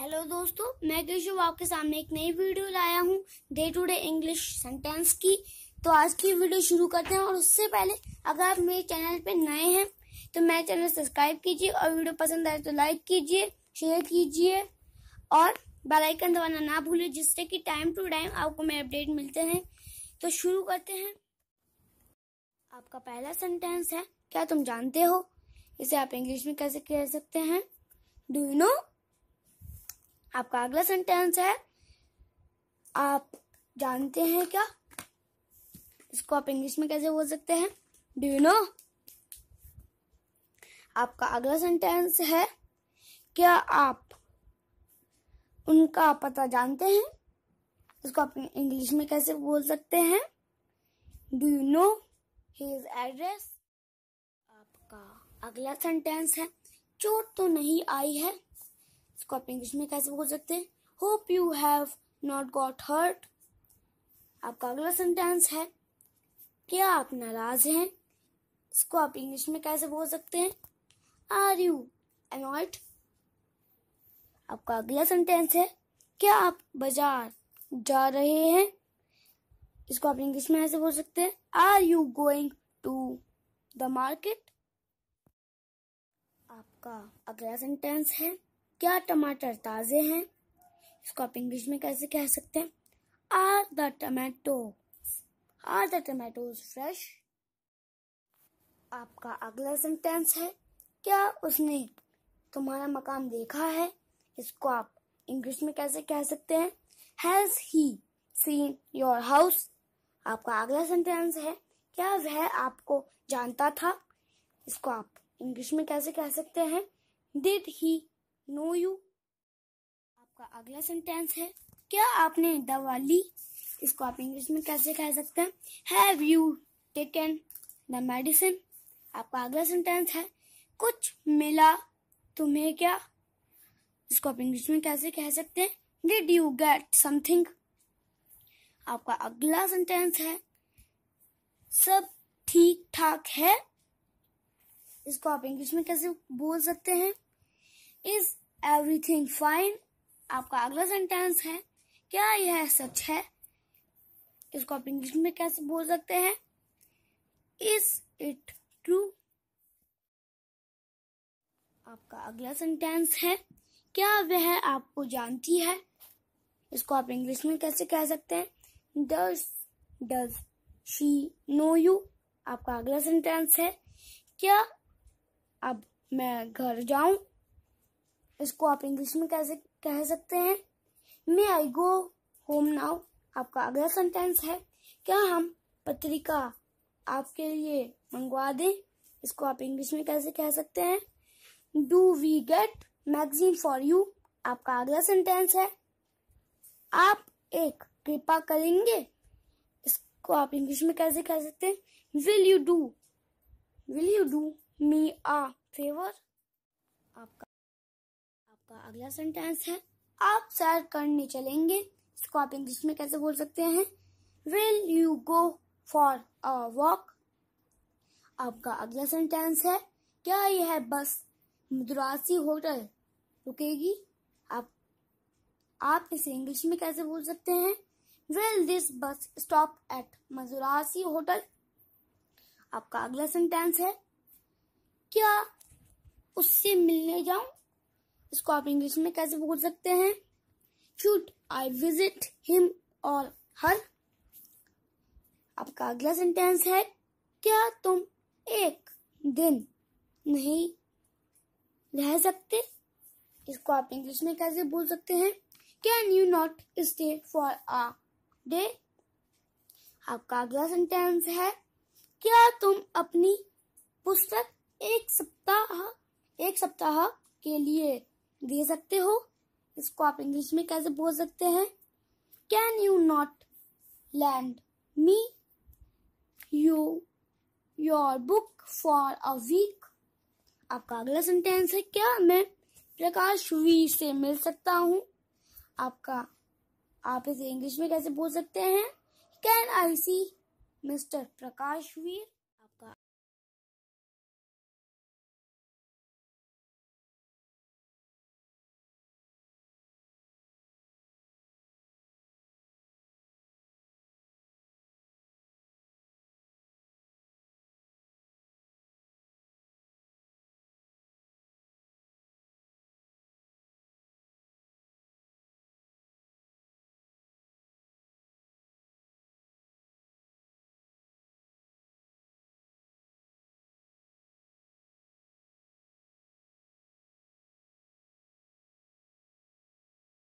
hello दोस्तों मैं केशव आपके सामने एक नई वीडियो लाया हूँ day to day English sentence की तो आज की वीडियो शुरू करते हैं और उससे पहले अगर आप मेरे चैनल पे नए हैं तो मेरे चैनल सब्सक्राइब कीजिए और वीडियो पसंद आए तो लाइक कीजिए शेयर कीजिए और बेल आइकन दबाना ना भूलिए जिससे कि टाइम टू टाइम आपको मेरे अपडेट मिलते हैं तो शुरू करते हैं आपका पहला सेंटेंस है क्या तुम जानते हो इसे आप इंग्लिश में कैसे कह सकते हैं डू यू नो आपका अगला सेंटेंस है आप जानते हैं क्या इसको आप इंग्लिश में कैसे बोल सकते हैं डू यू नो आपका अगला सेंटेंस है क्या आप उनका पता जानते हैं इसको आप इंग्लिश में कैसे बोल सकते हैं do you know his address आपका अगला सेंटेंस है चोट तो नहीं आई है इसको आप इंग्लिश में कैसे बोल सकते हैं hope you have not got hurt आपका अगला सेंटेंस है क्या आप नाराज हैं इसको आप इंग्लिश में कैसे बोल सकते हैं आर यू एनॉइट आपका अगला सेंटेंस है क्या आप बाजार जा रहे हैं इसको आप इंग्लिश में ऐसे बोल सकते हैं are you going to the market आपका अगला सेंटेंस है क्या टमाटर ताज़े हैं इसको आप इंग्लिश में कैसे कह सकते हैं are the tomato are the tomatoes fresh आपका अगला सेंटेंस है क्या उसने तुम्हारा मकान देखा है इसको आप इंग्लिश में कैसे कह सकते हैं has he seen your house आपका अगला सेंटेंस है क्या वह आपको जानता था इसको आप इंग्लिश में कैसे कह सकते हैं डिड ही नो यू आपका अगला सेंटेंस है क्या आपने दवा ली इसको आप इंग्लिश में कैसे कह सकते हैं have you taken the medicine आपका अगला सेंटेंस है कुछ मिला तुम्हें क्या इसको आप इंग्लिश में कैसे कह सकते हैं डिड यू गेट समथिंग आपका अगला सेंटेंस है सब ठीक ठाक है इसको आप इंग्लिश में कैसे बोल सकते हैं इज एवरीथिंग फाइन आपका अगला सेंटेंस है क्या यह सच है इसको आप इंग्लिश में कैसे बोल सकते हैं इज इट ट्रू आपका अगला सेंटेंस है क्या वह आपको जानती है इसको आप इंग्लिश में कैसे कह सकते हैं does does she know you आपका अगला सेंटेंस है क्या अब मैं घर जाऊं इसको आप इंग्लिश में कैसे कह सकते हैं मे आई गो होम नाउ आपका अगला सेंटेंस है क्या हम पत्रिका आपके लिए मंगवा दें इसको आप इंग्लिश में कैसे कह सकते हैं do we get magazine for you आपका अगला सेंटेंस है आप एक कृपा करेंगे इसको आप इंग्लिश में कैसे कह सकते हैं will you do will you do me a favour आपका आपका अगला सेंटेंस है आप सैर करने चलेंगे इसको आप इंग्लिश में कैसे बोल सकते हैं will you go for a walk आपका अगला सेंटेंस है क्या यह बस मद्रासी होटल रुकेगी आप आप इसे इंग्लिश में कैसे बोल सकते हैं will this bus stop at Madrasi hotel आपका अगला सेंटेंस है क्या उससे मिलने जाऊं इसको आप इंग्लिश में कैसे बोल सकते हैं क्यूट आई विजिट हिम और हर आपका अगला सेंटेंस है क्या तुम एक दिन नहीं रह सकते इसको आप इंग्लिश में कैसे बोल सकते हैं can you not stay for a day आपका अगला सेंटेंस है क्या तुम अपनी पुस्तक एक सप्ताह एक सप्ताह के लिए दे सकते हो इसको आप इंग्लिश में कैसे बोल सकते हैं can you not lend me you your book for a week आपका अगला सेंटेंस है क्या मैं प्रकाश वी से मिल सकता हूँ आपका आप इसे इंग्लिश में कैसे बोल सकते हैं can I C mister Prakash Veer